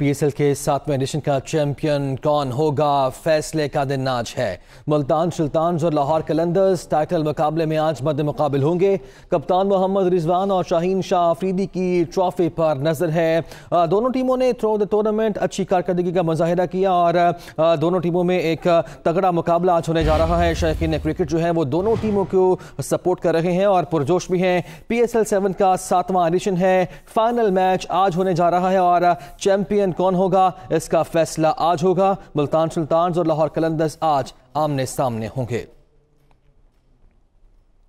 PSL के सातवें addition का चैंपियन कौन होगा फैसले का दिन आज है मुल्तान सुल्तान और लाहौर कलंदर्स टाइटल मुकाबले में आज मद मुकाबल होंगे कप्तान मोहम्मद रिजवान और शाहीन शाह आफरीदी की ट्रॉफी पर नजर है दोनों टीमों ने थ्रो द टूर्नामेंट अच्छी कारकर्दगी का मुजाहरा किया और दोनों टीमों में एक तगड़ा मुकाबला आज होने जा रहा है शायकीन क्रिकेट जो है वो दोनों टीमों को सपोर्ट कर रहे हैं और पुरजोश भी हैं पी एस एल सेवन का सातवां एडिशन है फाइनल मैच आज होने जा रहा है और चैंपियन चैंपियन कौन होगा इसका फैसला आज होगा मुल्तान सुल्तान और लाहौर कलंदस आज आमने सामने होंगे